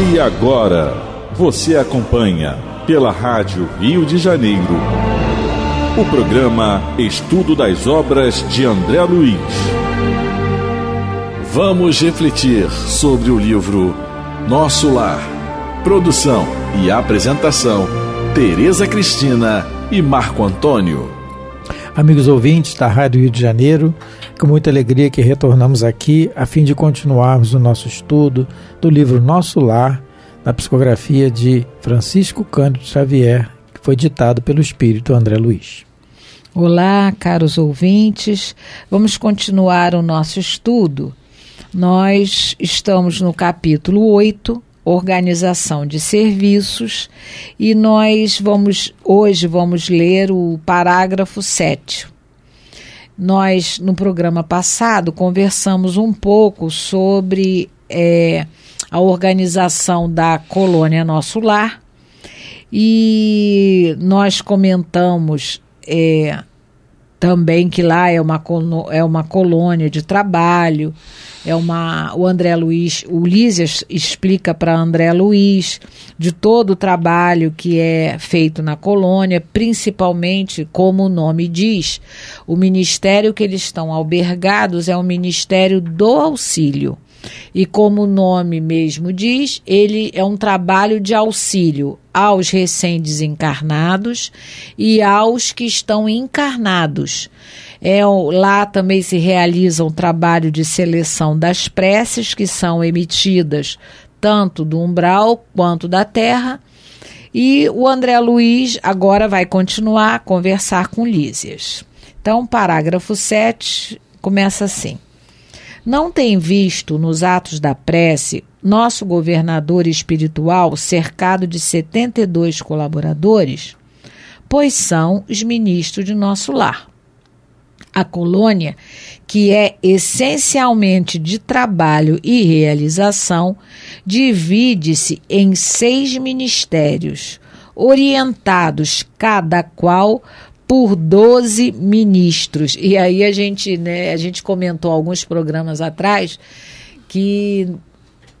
E agora, você acompanha pela Rádio Rio de Janeiro o programa Estudo das Obras de André Luiz. Vamos refletir sobre o livro Nosso Lar. Produção e apresentação: Tereza Cristina e Marco Antônio. Amigos ouvintes da Rádio Rio de Janeiro, com muita alegria que retornamos aqui a fim de continuarmos o nosso estudo do livro Nosso Lar, na psicografia de Francisco Cândido Xavier, que foi ditado pelo espírito André Luiz. Olá, caros ouvintes. Vamos continuar o nosso estudo. Nós estamos no capítulo 8, organização de serviços, e nós vamos hoje vamos ler o parágrafo 7 nós, no programa passado, conversamos um pouco sobre é, a organização da colônia Nosso Lar e nós comentamos é, também que lá é uma, é uma colônia de trabalho é uma o André Luiz, o Lísias explica para André Luiz de todo o trabalho que é feito na colônia, principalmente como o nome diz, o ministério que eles estão albergados é o Ministério do Auxílio. E como o nome mesmo diz, ele é um trabalho de auxílio aos recém-desencarnados e aos que estão encarnados. É, lá também se realiza um trabalho de seleção das preces que são emitidas tanto do umbral quanto da terra. E o André Luiz agora vai continuar a conversar com Lísias. Então, parágrafo 7 começa assim: Não tem visto nos atos da prece nosso governador espiritual cercado de 72 colaboradores? Pois são os ministros de nosso lar. A colônia, que é essencialmente de trabalho e realização, divide-se em seis ministérios, orientados cada qual por doze ministros. E aí a gente, né, a gente comentou alguns programas atrás que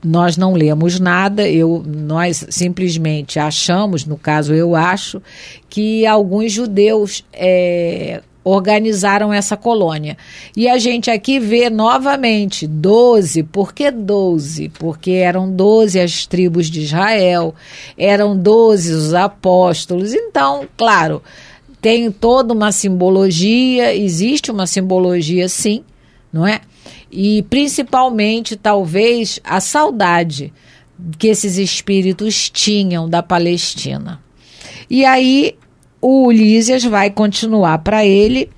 nós não lemos nada, eu, nós simplesmente achamos, no caso eu acho, que alguns judeus é, organizaram essa colônia. E a gente aqui vê novamente 12, por que 12? Porque eram 12 as tribos de Israel, eram 12 os apóstolos. Então, claro, tem toda uma simbologia, existe uma simbologia sim, não é? E principalmente, talvez, a saudade que esses espíritos tinham da Palestina. E aí o Ulisses vai continuar para ele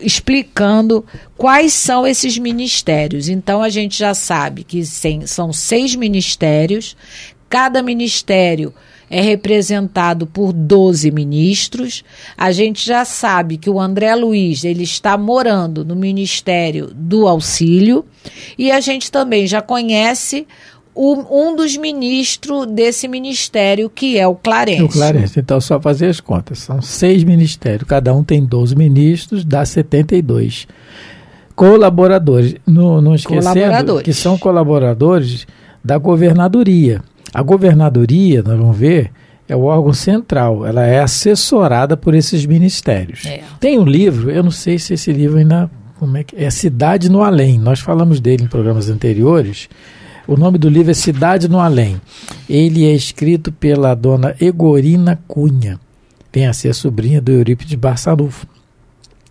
explicando quais são esses ministérios. Então a gente já sabe que são seis ministérios, cada ministério é representado por 12 ministros. A gente já sabe que o André Luiz ele está morando no Ministério do Auxílio e a gente também já conhece o, um dos ministros desse ministério, que é o Clarence. O Clarence, então só fazer as contas. São seis ministérios, cada um tem 12 ministros, dá 72. Colaboradores, não, não esquecendo que são colaboradores da governadoria. A governadoria, nós vamos ver, é o órgão central, ela é assessorada por esses ministérios. É. Tem um livro, eu não sei se esse livro ainda. Como é que é? Cidade no Além. Nós falamos dele em programas anteriores o nome do livro é Cidade no Além. Ele é escrito pela dona Egorina Cunha, vem a ser sobrinha do Eurípides Barçanufo.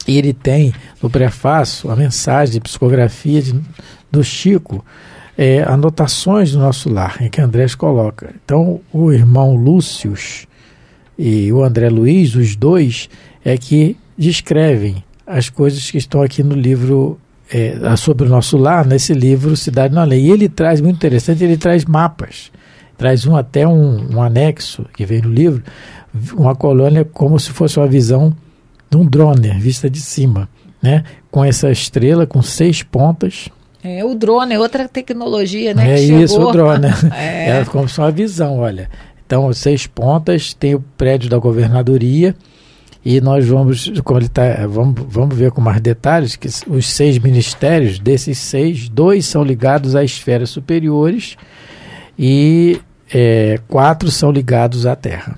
E ele tem no prefácio a mensagem de psicografia de, do Chico, é, anotações do nosso lar, em que Andrés coloca. Então, o irmão Lúcio e o André Luiz, os dois, é que descrevem as coisas que estão aqui no livro é, sobre o nosso lar nesse livro Cidade na Lei. E ele traz, muito interessante, ele traz mapas. Traz um até um, um anexo que vem no livro, uma colônia como se fosse uma visão de um drone, vista de cima, né? Com essa estrela com seis pontas, é, o drone é outra tecnologia, né? É isso, o drone. é. é como fosse uma visão, olha. Então, seis pontas, tem o prédio da governadoria, e nós vamos, tá, vamos, vamos ver com mais detalhes que os seis ministérios, desses seis, dois são ligados à esferas superiores e é, quatro são ligados à Terra.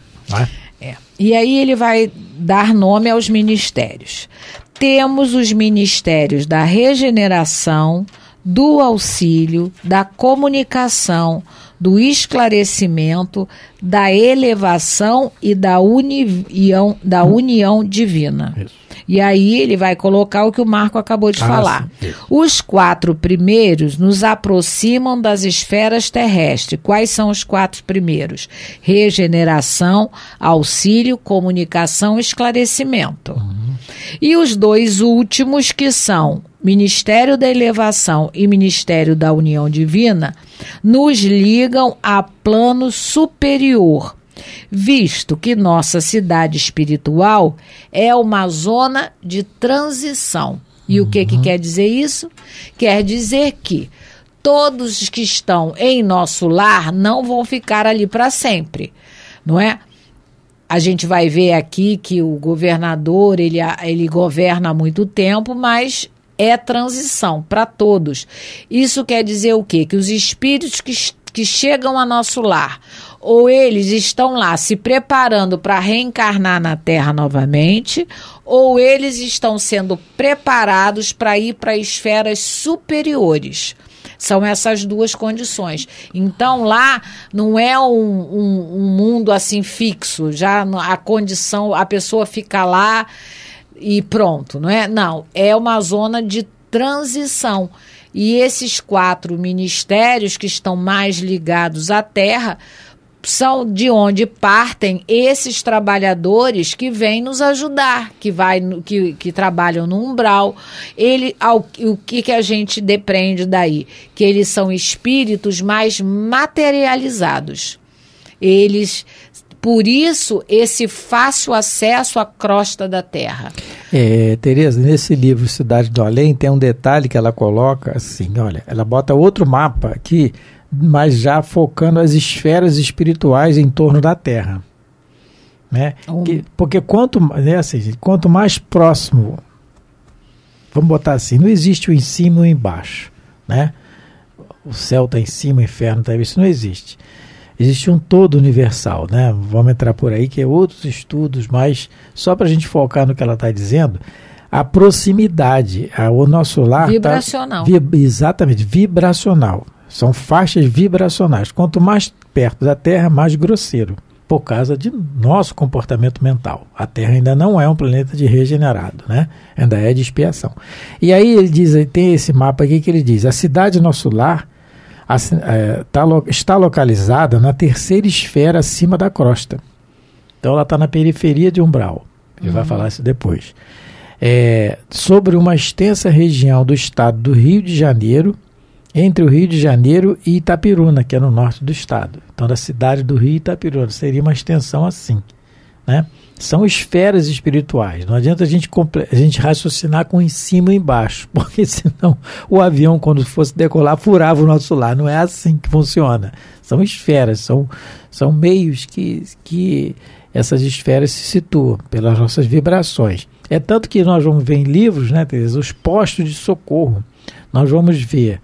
É? é. E aí ele vai dar nome aos ministérios. Temos os ministérios da regeneração, do auxílio, da comunicação, do esclarecimento, da elevação e da união, da hum. união divina. Isso. E aí ele vai colocar o que o Marco acabou de ah, falar. os quatro primeiros nos aproximam das esferas terrestres. Quais são os quatro primeiros? Regeneração, auxílio, comunicação, esclarecimento. Uhum. E os dois últimos que são Ministério da Elevação e Ministério da União Divina nos ligam a plano superior, visto que nossa cidade espiritual é uma zona de transição. E uhum. o que, que uhum. quer dizer isso? Quer dizer que todos que estão em nosso lar não vão ficar ali para sempre, não é? A gente vai ver aqui que o governador, ele, ele governa há muito tempo, mas é transição para todos. Isso quer dizer o quê? Que os espíritos que, que chegam a nosso lar ou eles estão lá se preparando para reencarnar na Terra novamente, ou eles estão sendo preparados para ir para esferas superiores. São essas duas condições. Então, lá não é um, um, um mundo assim fixo, já a condição, a pessoa fica lá e pronto, não é? Não, é uma zona de transição. E esses quatro ministérios que estão mais ligados à terra são de onde partem esses trabalhadores que vêm nos ajudar, que vai que, que trabalham no umbral. Ele ao, o que que a gente depreende daí? Que eles são espíritos mais materializados. Eles por isso, esse fácil acesso à crosta da Terra. É, Tereza, nesse livro Cidade do Além, tem um detalhe que ela coloca assim: olha, ela bota outro mapa aqui, mas já focando as esferas espirituais em torno da Terra. Né? Um... Que, porque quanto, né, assim, quanto mais próximo, vamos botar assim, não existe o em cima e o embaixo. Né? O céu está em cima, o inferno está isso não existe existe um todo universal, né? Vamos entrar por aí que é outros estudos, mas só para a gente focar no que ela está dizendo, a proximidade, a, o nosso lar tá vibracional, tá, exatamente vibracional. São faixas vibracionais. Quanto mais perto da Terra, mais grosseiro, por causa de nosso comportamento mental. A Terra ainda não é um planeta de regenerado, né? Ainda é de expiação. E aí ele diz, tem esse mapa aqui que ele diz: a cidade nosso lar Assim, é, tá está localizada na terceira esfera acima da crosta. Então ela está na periferia de umbral. Ele uhum. vai falar isso depois. É, sobre uma extensa região do estado do Rio de Janeiro, entre o Rio de Janeiro e Itapiruna, que é no norte do estado. Então, da cidade do Rio e Itapiruna, seria uma extensão assim, né? são esferas espirituais. Não adianta a gente, a gente raciocinar com em cima e embaixo, porque senão o avião, quando fosse decolar, furava o nosso lar. Não é assim que funciona. São esferas, são, são meios que, que essas esferas se situam pelas nossas vibrações. É tanto que nós vamos ver em livros, né, Tereza, os postos de socorro. Nós vamos ver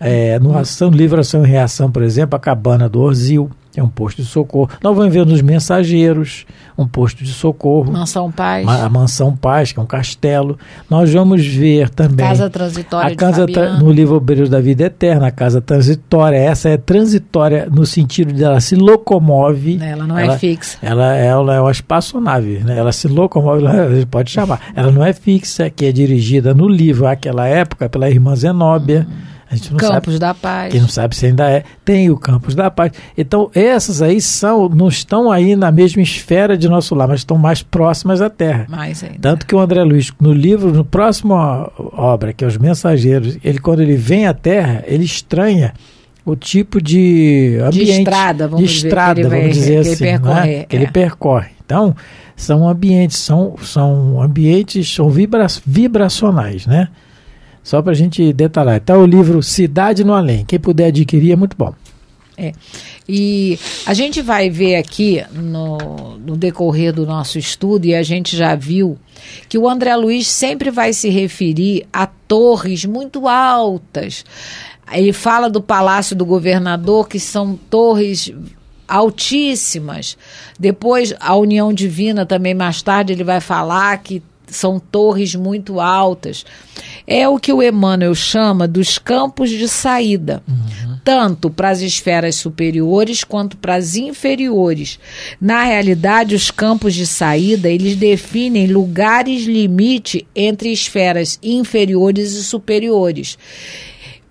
é, no, ação, livro Ação e Reação, por exemplo, a cabana do Orzil é um posto de socorro. Nós vamos ver nos Mensageiros, um posto de socorro. Mansão Paz. A Mansão Paz, que é um castelo. Nós vamos ver também. Casa Transitória. A casa tra no livro Obreiros da Vida Eterna, a Casa Transitória. Essa é transitória no sentido de ela se locomove. Né, ela não é ela, é fixa. Ela, ela é uma espaçonave, né? ela se locomove, pode chamar. Ela não é fixa, que é dirigida no livro, aquela época, pela irmã Zenóbia. Uhum a gente não Campos sabe, da Paz. Quem não sabe se ainda é, tem o Campos da Paz. Então, essas aí são, não estão aí na mesma esfera de nosso lar, mas estão mais próximas à Terra. Mais ainda. Tanto que o André Luiz, no livro, no próximo obra, que é Os Mensageiros, ele quando ele vem à Terra, ele estranha o tipo de ambiente, de estrada, vamos, de estrada, dizer, dizer assim, que ele percorre. Né? Que ele assim, é? é. percorre. Então, são ambientes, são, são ambientes, são vibra vibracionais, né? Só para a gente detalhar. Está o livro Cidade no Além. Quem puder adquirir é muito bom. É. E a gente vai ver aqui no, no, decorrer do nosso estudo, e a gente já viu, que o André Luiz sempre vai se referir a torres muito altas. Ele fala do Palácio do Governador, que são torres altíssimas. Depois, a União Divina também, mais tarde, ele vai falar que são torres muito altas é o que o Emmanuel chama dos campos de saída, uhum. tanto para as esferas superiores quanto para as inferiores. Na realidade, os campos de saída, eles definem lugares limite entre esferas inferiores e superiores.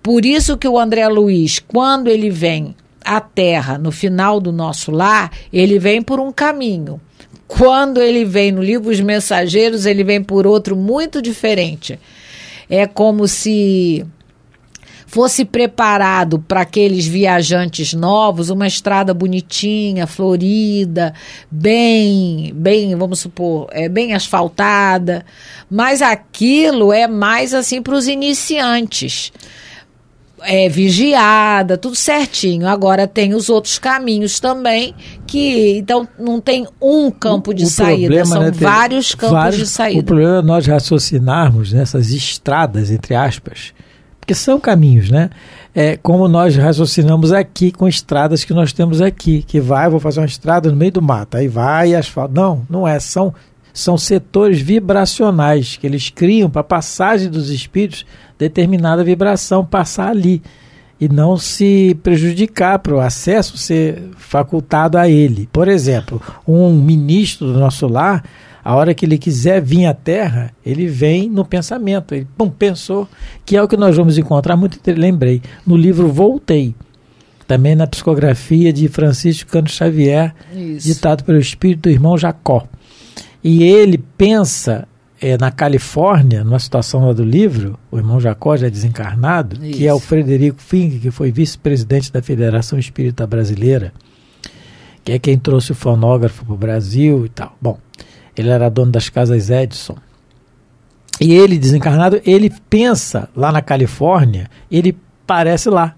Por isso que o André Luiz, quando ele vem à Terra, no final do nosso lar, ele vem por um caminho. Quando ele vem no livro Os Mensageiros, ele vem por outro muito diferente é como se fosse preparado para aqueles viajantes novos uma estrada bonitinha, florida, bem, bem, vamos supor, é bem asfaltada, mas aquilo é mais assim para os iniciantes é, vigiada, tudo certinho. Agora tem os outros caminhos também, que então não tem um campo de o saída, problema, são né, vários campos vários, de saída. O problema é nós raciocinarmos nessas estradas, entre aspas, porque são caminhos, né? É como nós raciocinamos aqui com estradas que nós temos aqui, que vai, vou fazer uma estrada no meio do mato, aí vai asfalto. Não, não é, são são setores vibracionais que eles criam para a passagem dos espíritos determinada vibração passar ali e não se prejudicar para o acesso ser facultado a ele. Por exemplo, um ministro do nosso lar, a hora que ele quiser vir à Terra, ele vem no pensamento, ele pensou, que é o que nós vamos encontrar, muito lembrei, no livro Voltei, também na psicografia de Francisco Cano Xavier, Isso. ditado pelo espírito do irmão Jacó. E ele pensa é, na Califórnia, numa situação lá do livro, o irmão Jacó já é desencarnado, Isso. que é o Frederico Fink, que foi vice-presidente da Federação Espírita Brasileira, que é quem trouxe o fonógrafo para o Brasil e tal. Bom, ele era dono das casas Edison. E ele, desencarnado, ele pensa lá na Califórnia, ele parece lá.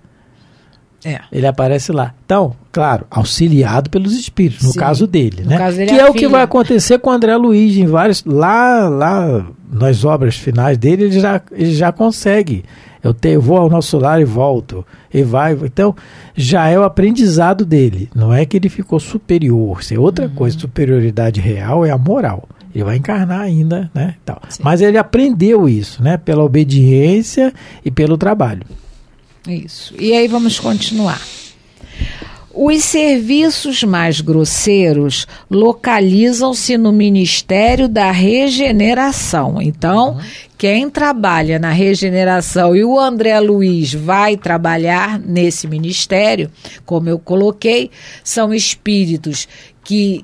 É. Ele aparece lá. Então, claro, auxiliado pelos espíritos, no caso dele, no né? Caso dele que é, é o que vai acontecer com o André Luiz em vários lá, lá nas obras finais dele, ele já ele já consegue. Eu, te, eu vou ao nosso lar e volto e vai. Então, já é o aprendizado dele. Não é que ele ficou superior. é outra uhum. coisa. Superioridade real é a moral. Ele vai encarnar ainda, né? Tal. Mas ele aprendeu isso, né? Pela obediência e pelo trabalho. Isso. E aí vamos continuar. Os serviços mais grosseiros localizam-se no Ministério da Regeneração. Então, uhum. quem trabalha na regeneração e o André Luiz vai trabalhar nesse ministério, como eu coloquei, são espíritos que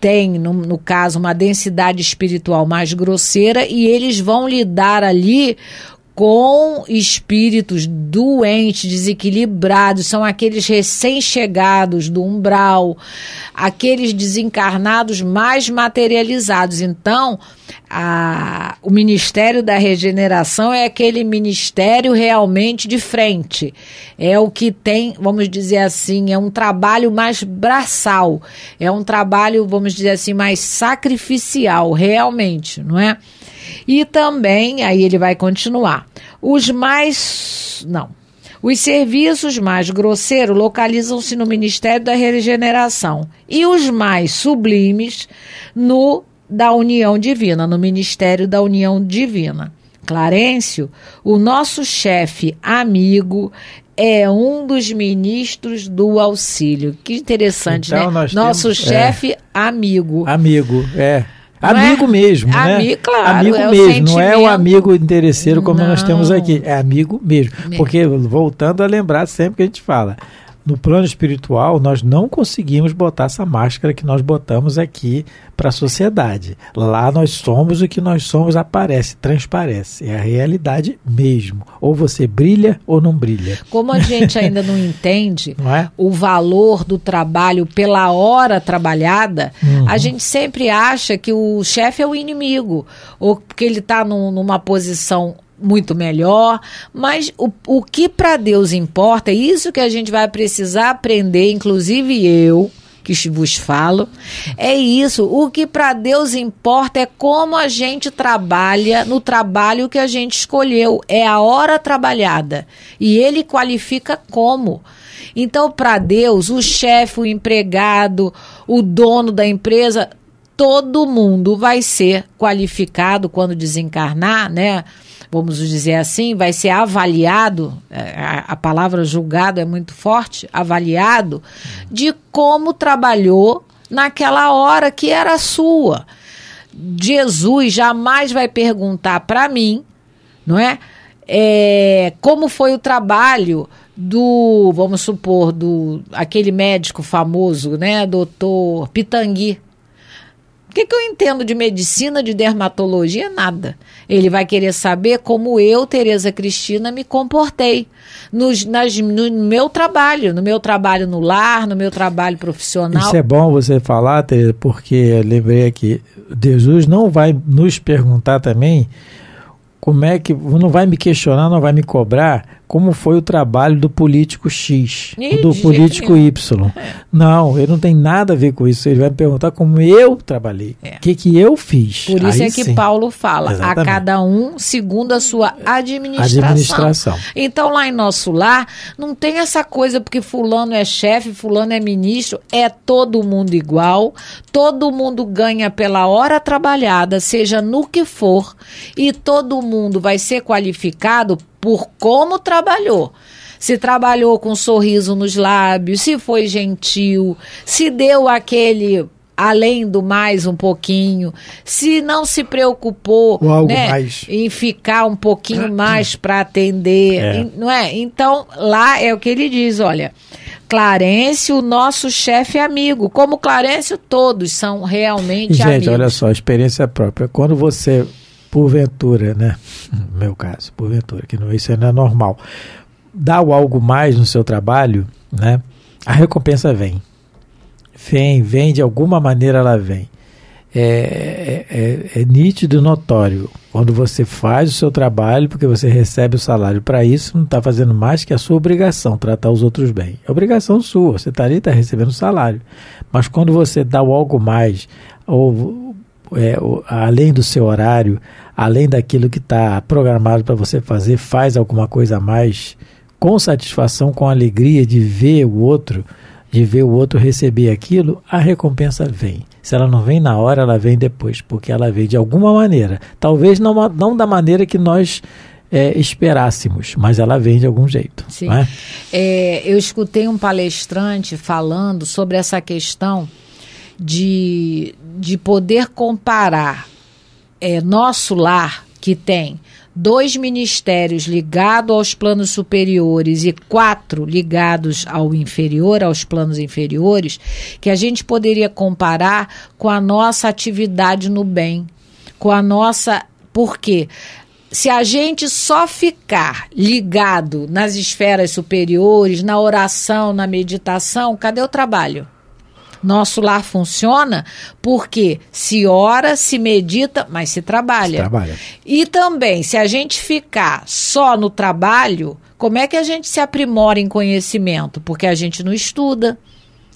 têm, no, no caso, uma densidade espiritual mais grosseira e eles vão lidar ali com espíritos doentes, desequilibrados, são aqueles recém-chegados do umbral, aqueles desencarnados mais materializados. Então, a, o Ministério da Regeneração é aquele ministério realmente de frente. É o que tem, vamos dizer assim, é um trabalho mais braçal, é um trabalho, vamos dizer assim, mais sacrificial, realmente, não é? E também, aí ele vai continuar, os mais. Não. Os serviços mais grosseiros localizam-se no Ministério da Regeneração e os mais sublimes no da União Divina, no Ministério da União Divina. Clarêncio, o nosso chefe amigo, é um dos ministros do auxílio. Que interessante, então, né? Nosso temos, é. chefe é, amigo. Amigo, é. É? Amigo é? mesmo, né? Amigo, claro, amigo é mesmo, não é o amigo interesseiro como não. nós temos aqui, é amigo mesmo. Porque, voltando a lembrar sempre que a gente fala, no plano espiritual, nós não conseguimos botar essa máscara que nós botamos aqui para a sociedade. Lá nós somos o que nós somos, aparece, transparece. É a realidade mesmo. Ou você brilha ou não brilha. Como a gente ainda não entende não é? o valor do trabalho pela hora trabalhada, uhum. a gente sempre acha que o chefe é o inimigo, ou que ele está num, numa posição muito melhor, mas o, o que para Deus importa, é isso que a gente vai precisar aprender, inclusive eu, que vos falo. É isso. O que para Deus importa é como a gente trabalha no trabalho que a gente escolheu. É a hora trabalhada. E Ele qualifica como. Então, para Deus, o chefe, o empregado, o dono da empresa, todo mundo vai ser qualificado quando desencarnar, né? vamos dizer assim, vai ser avaliado, é, a, palavra julgado é muito forte, avaliado, de como trabalhou naquela hora que era sua. Jesus jamais vai perguntar para mim, não é? é? Como foi o trabalho do, vamos supor, do aquele médico famoso, né, doutor Pitangui, que, que eu entendo de medicina, de dermatologia? Nada. Ele vai querer saber como eu, Tereza Cristina, me comportei nos, nas, no meu trabalho, no meu trabalho no lar, no meu trabalho profissional. Isso é bom você falar, Tereza, porque lembrei aqui, Jesus não vai nos perguntar também como é que não vai me questionar, não vai me cobrar como foi o trabalho do político X, e do político Y. É. Não, ele não tem nada a ver com isso. Ele vai me perguntar como eu trabalhei, é. o é. que, que eu fiz. Por isso é Aí é que sim. Paulo fala, Exatamente. a cada um segundo a sua administração. administração. Então, lá em nosso lar, não tem essa coisa porque fulano é chefe, fulano é ministro, é todo mundo igual, todo mundo ganha pela hora trabalhada, seja no que for, e todo mundo vai ser qualificado por como trabalhou. Se trabalhou com um sorriso nos lábios, se foi gentil, se deu aquele além do mais um pouquinho, se não se preocupou né, em ficar um pouquinho mais para atender, é. não é? Então, lá é o que ele diz, olha, Clarence, o nosso chefe amigo, como Clarence, todos são realmente Gente, amigos. Gente, olha só, experiência é própria, quando você porventura, né? No meu caso, porventura, que não, isso é, não é normal. Dá o algo mais no seu trabalho, né? A recompensa vem. Vem, vem, de alguma maneira ela vem. É, é, é, é nítido e notório. Quando você faz o seu trabalho, porque você recebe o salário para isso, não está fazendo mais que a sua obrigação, tratar os outros bem. É obrigação sua, você está ali, está recebendo o salário. Mas quando você dá o algo mais, ou é, além do seu horário, além daquilo que está programado para você fazer, faz alguma coisa a mais com satisfação, com alegria de ver o outro, de ver o outro receber aquilo, a recompensa vem. Se ela não vem na hora, ela vem depois, porque ela vem de alguma maneira. Talvez não, não da maneira que nós é, esperássemos, mas ela vem de algum jeito. Sim. É? É, eu escutei um palestrante falando sobre essa questão de, de poder comparar é, Nosso Lar, que tem dois ministérios ligados aos planos superiores e quatro ligados ao inferior, aos planos inferiores, que a gente poderia comparar com a nossa atividade no bem, com a nossa. Porque se a gente só ficar ligado nas esferas superiores, na oração, na meditação, cadê o trabalho? Nosso lar funciona porque se ora, se medita, mas se trabalha. Se trabalha. E também, se a gente ficar só no trabalho, como é que a gente se aprimora em conhecimento? Porque a gente não estuda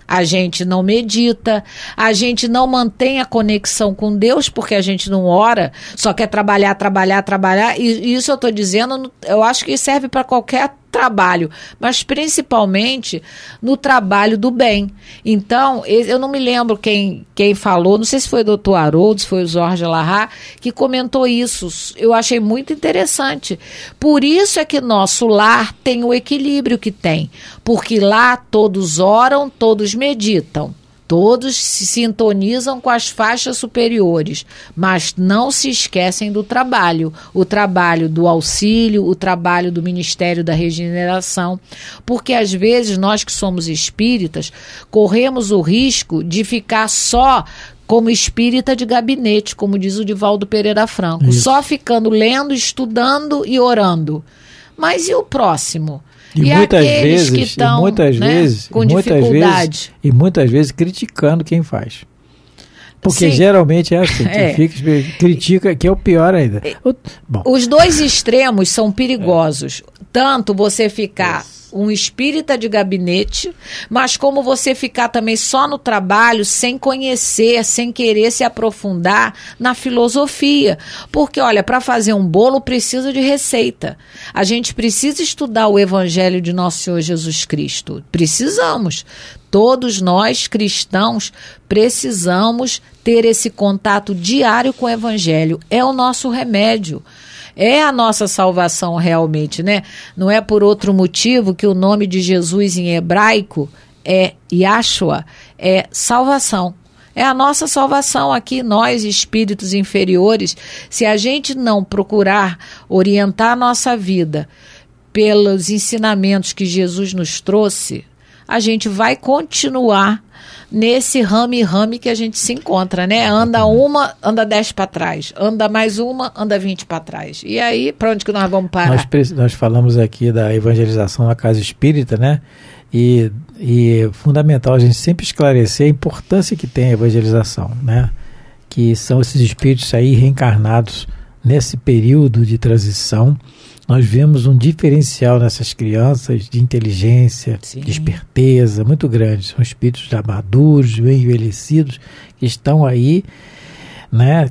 a gente não medita, a gente não mantém a conexão com Deus porque a gente não ora, só quer trabalhar, trabalhar, trabalhar. E, e isso eu estou dizendo, eu acho que serve para qualquer trabalho, mas principalmente no trabalho do bem. Então, eu não me lembro quem, quem falou, não sei se foi o doutor Haroldo, se foi o Jorge Larra, que comentou isso. Eu achei muito interessante. Por isso é que nosso lar tem o equilíbrio que tem, porque lá todos oram, todos meditam. Todos se sintonizam com as faixas superiores, mas não se esquecem do trabalho, o trabalho do auxílio, o trabalho do Ministério da Regeneração, porque às vezes nós que somos espíritas corremos o risco de ficar só como espírita de gabinete, como diz o Divaldo Pereira Franco, Isso. só ficando lendo, estudando e orando. Mas e o próximo? E, e muitas vezes, que estão né, com muitas dificuldade. Vezes, e muitas vezes criticando quem faz. Porque Sim. geralmente é assim, é. Fica, critica, que é o pior ainda. Bom. Os dois extremos são perigosos. É. Tanto você ficar um espírita de gabinete, mas como você ficar também só no trabalho, sem conhecer, sem querer se aprofundar na filosofia. Porque, olha, para fazer um bolo precisa de receita. A gente precisa estudar o evangelho de nosso Senhor Jesus Cristo. Precisamos. Todos nós cristãos precisamos ter esse contato diário com o Evangelho. É o nosso remédio. É a nossa salvação realmente, né? Não é por outro motivo que o nome de Jesus em hebraico é Yahshua, é salvação. É a nossa salvação aqui, nós, espíritos inferiores, se a gente não procurar orientar a nossa vida pelos ensinamentos que Jesus nos trouxe, a gente vai continuar nesse rame-rame que a gente se encontra, né? Anda uma, anda dez para trás, anda mais uma, anda vinte para trás. E aí, para onde que nós vamos parar? Nós, nós, falamos aqui da evangelização na casa espírita, né? E, e é fundamental a gente sempre esclarecer a importância que tem a evangelização, né? Que são esses espíritos aí reencarnados nesse período de transição nós vemos um diferencial nessas crianças de inteligência, Sim. de esperteza muito grande. São espíritos já maduros, bem envelhecidos, que estão aí, né?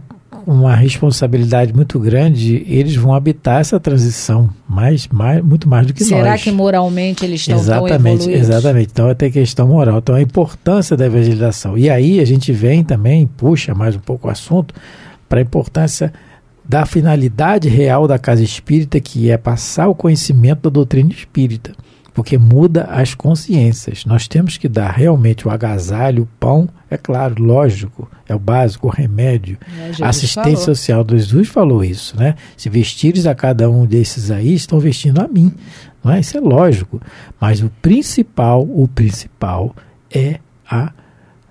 Uma responsabilidade muito grande, eles vão habitar essa transição mais, mais, muito mais do que Será nós. Será que moralmente eles estão exatamente, tão Exatamente, então é até questão moral. Então a importância da evangelização. E aí a gente vem também, puxa mais um pouco o assunto, para a importância da finalidade real da casa espírita, que é passar o conhecimento da doutrina espírita, porque muda as consciências. Nós temos que dar realmente o agasalho, o pão, é claro, lógico, é o básico, o remédio. É, a assistência falou. social do Jesus falou isso, né? Se vestires a cada um desses aí, estão vestindo a mim. Não é? Isso é lógico. Mas o principal, o principal é a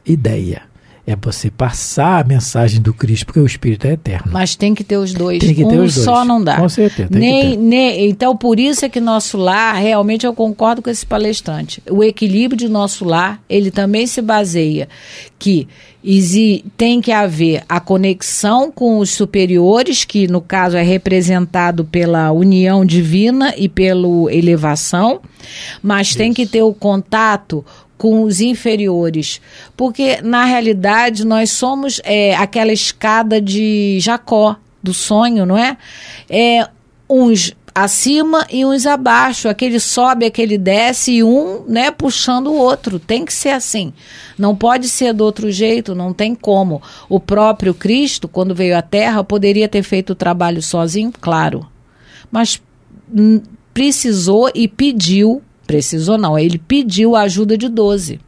ideia é você passar a mensagem do Cristo, porque o Espírito é eterno. Mas tem que ter os dois. Tem que ter um os dois. só não dá. Com certeza. Nem, nem, então, por isso é que nosso lar, realmente eu concordo com esse palestrante, o equilíbrio de nosso lar, ele também se baseia que tem que haver a conexão com os superiores, que no caso é representado pela união divina e pela elevação, mas isso. tem que ter o contato com os inferiores. Porque, na realidade, nós somos é, aquela escada de Jacó, do sonho, não é? é uns acima e uns abaixo. Aquele sobe, aquele desce e um, né, puxando o outro. Tem que ser assim. Não pode ser do outro jeito, não tem como. O próprio Cristo, quando veio à Terra, poderia ter feito o trabalho sozinho, claro. Mas hum, precisou e pediu precisou não, ele pediu a ajuda de 12.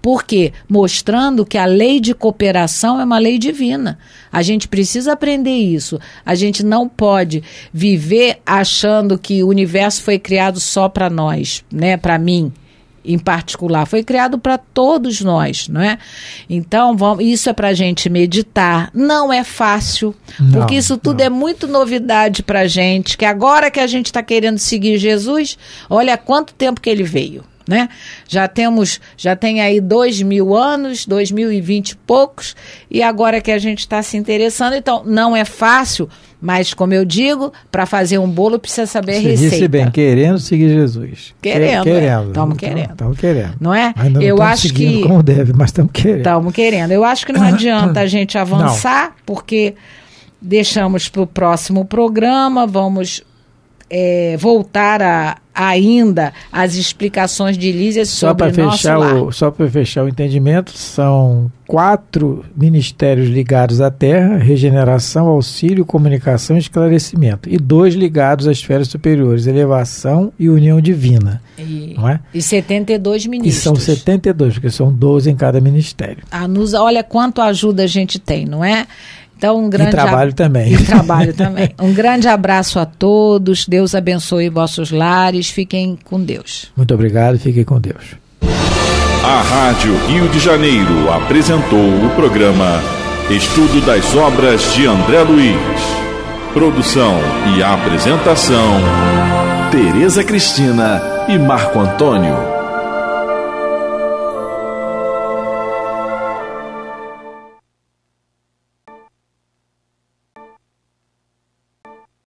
Por quê? Mostrando que a lei de cooperação é uma lei divina. A gente precisa aprender isso. A gente não pode viver achando que o universo foi criado só para nós, né, para mim em particular, foi criado para todos nós, não é? Então, vamos, isso é para a gente meditar. Não é fácil, não, porque isso tudo não. é muito novidade para a gente, que agora que a gente está querendo seguir Jesus, olha quanto tempo que ele veio né? Já temos, já tem aí dois mil anos, dois mil e vinte e poucos, e agora que a gente está se interessando, então não é fácil, mas como eu digo, para fazer um bolo precisa saber a receita. Disse bem, querendo seguir Jesus. Querendo, querendo, estamos é. querendo, estamos então, querendo, não é? não eu acho que como deve, mas estamos querendo. Estamos querendo. Eu acho que não adianta a gente avançar, não. porque deixamos para o próximo programa, vamos é, voltar a, ainda às explicações de Lízia só para fechar o, Só para fechar o entendimento, são quatro ministérios ligados à Terra, regeneração, auxílio, comunicação e esclarecimento, e dois ligados às esferas superiores, elevação e união divina. E, não é? e 72 ministros. E são 72, porque são 12 em cada ministério. A ah, Nusa, olha quanto ajuda a gente tem, não é? Então, um grande e trabalho ab... também. E trabalho também. Um grande abraço a todos. Deus abençoe vossos lares. Fiquem com Deus. Muito obrigado. Fiquem com Deus. A Rádio Rio de Janeiro apresentou o programa Estudo das Obras de André Luiz. Produção e apresentação: Tereza Cristina e Marco Antônio.